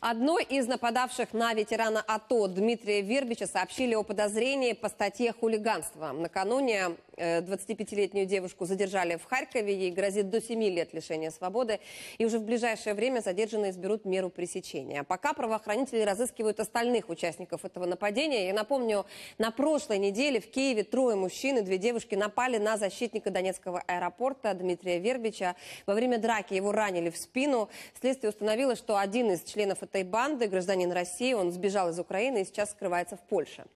Одной из нападавших на ветерана АТО Дмитрия Вербича сообщили о подозрении по статье хулиганства. Накануне 25-летнюю э, девушку задержали в Харькове. Ей грозит до 7 лет лишения свободы. И уже в ближайшее время задержанные изберут меру пресечения. А пока правоохранители разыскивают остальных участников этого нападения. Я напомню, на прошлой неделе в Киеве трое мужчин и две девушки напали на защитника Донецкого аэропорта Дмитрия Вербича. Во время драки его ранили в спину. Следствие установило, что один из членов этой банды, гражданин России, он сбежал из Украины и сейчас скрывается в Польше.